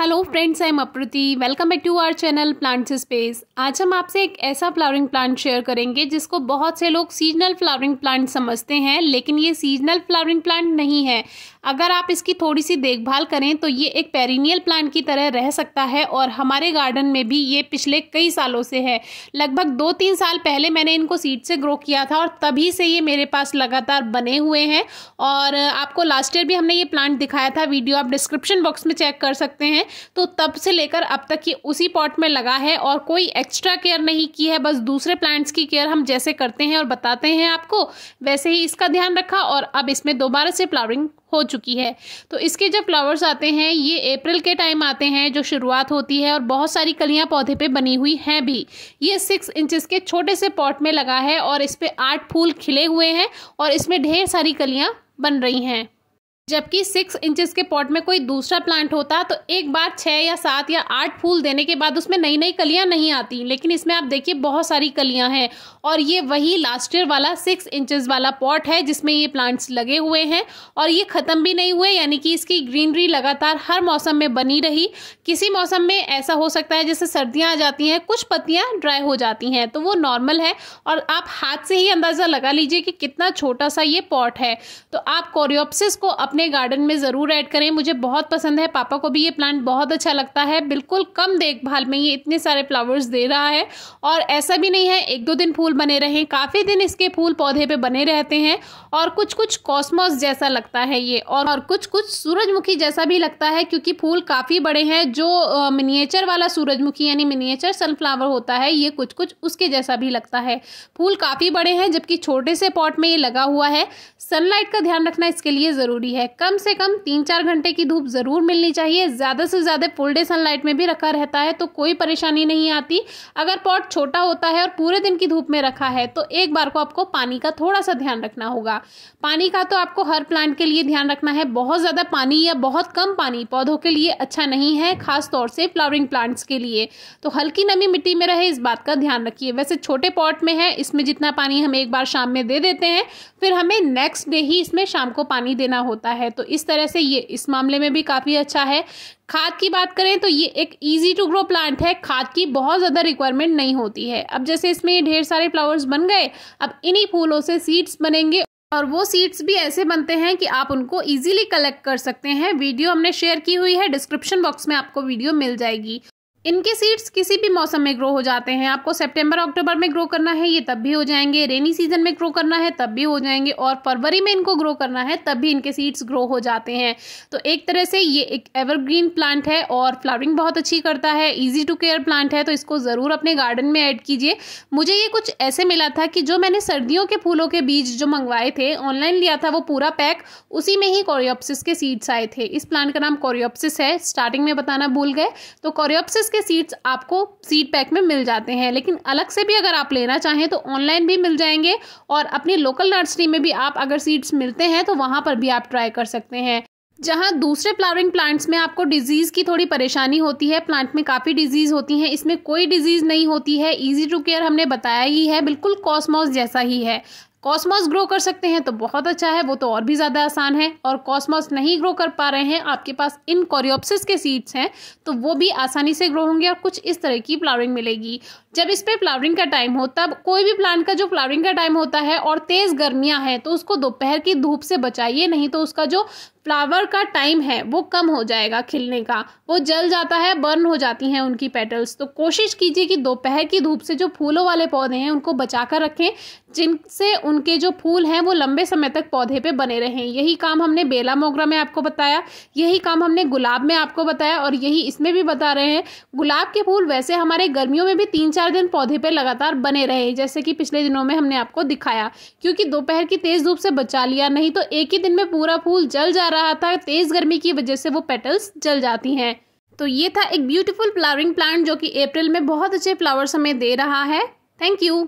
hello friends I am Apruti welcome back to our channel plants space आज हम आपसे एक ऐसा फ्लावरिंग प्लांट शेयर करेंगे जिसको बहुत से लोग सीजनल फ्लावरिंग प्लांट समझते हैं लेकिन ये सीजनल फ्लावरिंग प्लांट नहीं है अगर आप इसकी थोड़ी सी देखभाल करें तो ये एक पेरिनियल प्लांट की तरह रह सकता है और हमारे गार्डन में भी ये पिछले कई सालों से है लगभग दो तीन साल पहले मैंने इनको सीड से ग्रो किया था और तभी से ये मेरे पास लगातार बने हुए हैं और आपको लास्ट ईयर भी हमने ये प्लांट दिखाया था वीडियो आप डिस्क्रिप्शन बॉक्स में चेक कर सकते हैं तो तब से लेकर अब तक ये उसी पॉट में लगा है और कोई एक्स्ट्रा केयर नहीं की है बस दूसरे प्लांट्स की केयर हम जैसे करते हैं और बताते हैं आपको वैसे ही इसका ध्यान रखा और अब इसमें दोबारा से फ्लावरिंग हो चुकी चुकी है तो इसके जब फ्लावर्स आते हैं ये अप्रैल के टाइम आते हैं जो शुरुआत होती है और बहुत सारी कलियाँ पौधे पर बनी हुई हैं भी ये सिक्स इंचज़ के छोटे से पॉट में लगा है और इस पर आठ फूल खिले हुए हैं और इसमें ढेर सारी कलियाँ बन रही हैं जबकि सिक्स इंचेस के पॉट में कोई दूसरा प्लांट होता तो एक बार छः या सात या आठ फूल देने के बाद उसमें नई नई कलियां नहीं आती लेकिन इसमें आप देखिए बहुत सारी कलियां हैं और ये वही लास्ट ईयर वाला सिक्स इंचेस वाला पॉट है जिसमें ये प्लांट्स लगे हुए हैं और ये ख़त्म भी नहीं हुए यानी कि इसकी ग्रीनरी लगातार हर मौसम में बनी रही किसी मौसम में ऐसा हो सकता है जैसे सर्दियाँ आ जाती हैं कुछ पत्तियाँ ड्राई हो जाती हैं तो वो नॉर्मल है और आप हाथ से ही अंदाज़ा लगा लीजिए कि कितना छोटा सा ये पॉट है तो आप कोरियोप्सिस को अपने अपने गार्डन में ज़रूर ऐड करें मुझे बहुत पसंद है पापा को भी ये प्लांट बहुत अच्छा लगता है बिल्कुल कम देखभाल में ये इतने सारे फ्लावर्स दे रहा है और ऐसा भी नहीं है एक दो दिन फूल बने रहें काफ़ी दिन इसके फूल पौधे पे बने रहते हैं और कुछ कुछ कॉस्मोस जैसा लगता है ये और, और कुछ कुछ सूरजमुखी जैसा भी लगता है क्योंकि फूल काफ़ी बड़े हैं जो मिनिएचर वाला सूरजमुखी यानी मिनिएचर सनफ्लावर होता है ये कुछ कुछ उसके जैसा भी लगता है फूल काफ़ी बड़े हैं जबकि छोटे से पॉट में ये लगा हुआ है सनलाइट का ध्यान रखना इसके लिए ज़रूरी है है कम से कम तीन चार घंटे की धूप ज़रूर मिलनी चाहिए ज़्यादा से ज़्यादा फुल डे सनलाइट में भी रखा रहता है तो कोई परेशानी नहीं आती अगर पॉट छोटा होता है और पूरे दिन की धूप में रखा है तो एक बार को आपको पानी का थोड़ा सा ध्यान रखना होगा पानी का तो आपको हर प्लांट के लिए ध्यान रखना है बहुत ज़्यादा पानी या बहुत कम पानी पौधों के लिए अच्छा नहीं है खास तौर से फ्लावरिंग प्लांट्स के लिए तो हल्की नमी मिट्टी में रहे इस बात का ध्यान रखिए वैसे छोटे पॉट में है इसमें जितना पानी हम एक बार शाम में दे देते हैं फिर हमें नेक्स्ट डे ही इसमें शाम को पानी देना होता है है तो इस तरह से ये इस मामले में भी काफ़ी अच्छा है खाद की बात करें तो ये एक इजी टू ग्रो प्लांट है खाद की बहुत ज़्यादा रिक्वायरमेंट नहीं होती है अब जैसे इसमें ढेर सारे फ्लावर्स बन गए अब इन्हीं फूलों से सीड्स बनेंगे और वो सीड्स भी ऐसे बनते हैं कि आप उनको इजीली कलेक्ट कर सकते हैं वीडियो हमने शेयर की हुई है डिस्क्रिप्शन बॉक्स में आपको वीडियो मिल जाएगी इनके सीड्स किसी भी मौसम में ग्रो हो जाते हैं आपको सितंबर अक्टूबर में ग्रो करना है ये तब भी हो जाएंगे रेनी सीजन में ग्रो करना है तब भी हो जाएंगे और फरवरी में इनको ग्रो करना है तब भी इनके सीड्स ग्रो हो जाते हैं तो एक तरह से ये एक एवरग्रीन प्लांट है और फ्लावरिंग बहुत अच्छी करता है ईजी टू केयर प्लांट है तो इसको ज़रूर अपने गार्डन में ऐड कीजिए मुझे ये कुछ ऐसे मिला था कि जो मैंने सर्दियों के फूलों के बीज जो मंगवाए थे ऑनलाइन लिया था वो पूरा पैक उसी में ही कोरियोप्सिस के सीड्स आए थे इस प्लांट का नाम कोरियोप्सिस है स्टार्टिंग में बताना भूल गए तो कॉरियोप्सिस के सीट्स आपको सीट पैक में मिल जाते हैं लेकिन अलग से भी अगर आप लेना चाहें तो ऑनलाइन भी मिल जाएंगे और अपनी लोकल नर्सरी में भी आप अगर सीड्स मिलते हैं तो वहाँ पर भी आप ट्राई कर सकते हैं जहाँ दूसरे फ्लावरिंग प्लांट्स में आपको डिजीज़ की थोड़ी परेशानी होती है प्लांट में काफ़ी डिजीज़ होती हैं इसमें कोई डिजीज़ नहीं होती है इजी टू केयर हमने बताया ही है बिल्कुल कॉस्मोस जैसा ही है कॉस्मॉस ग्रो कर सकते हैं तो बहुत अच्छा है वो तो और भी ज़्यादा आसान है और कॉस्मॉस नहीं ग्रो कर पा रहे हैं आपके पास इन कॉरियोपसिस के सीड्स हैं तो वो भी आसानी से ग्रो होंगे और कुछ इस तरह की फ्लावरिंग मिलेगी जब इस पर फ्लावरिंग का टाइम हो तब कोई भी प्लांट का जो फ्लावरिंग का टाइम होता है और तेज़ गर्मियाँ हैं तो उसको दोपहर की धूप से बचाइए नहीं तो उसका जो फ्लावर का टाइम है वो कम हो जाएगा खिलने का वो जल जाता है बर्न हो जाती हैं उनकी पेटल्स तो कोशिश कीजिए कि दोपहर की धूप से जो फूलों वाले पौधे हैं उनको बचा कर रखें जिनसे उनके जो फूल हैं वो लंबे समय तक पौधे पे बने रहें यही काम हमने बेला मोगरा में आपको बताया यही काम हमने गुलाब में आपको बताया और यही इसमें भी बता रहे हैं गुलाब के फूल वैसे हमारे गर्मियों में भी तीन चार दिन पौधे पर लगातार बने रहे जैसे कि पिछले दिनों में हमने आपको दिखाया क्योंकि दोपहर की तेज़ धूप से बचा लिया नहीं तो एक ही दिन में पूरा फूल जल जा रहा रहा था तेज़ गर्मी की वजह से वो पेटल्स जल जाती हैं तो ये था एक ब्यूटीफुल फ्लावरिंग प्लांट जो कि अप्रैल में बहुत अच्छे फ्लावर्स हमें दे रहा है थैंक यू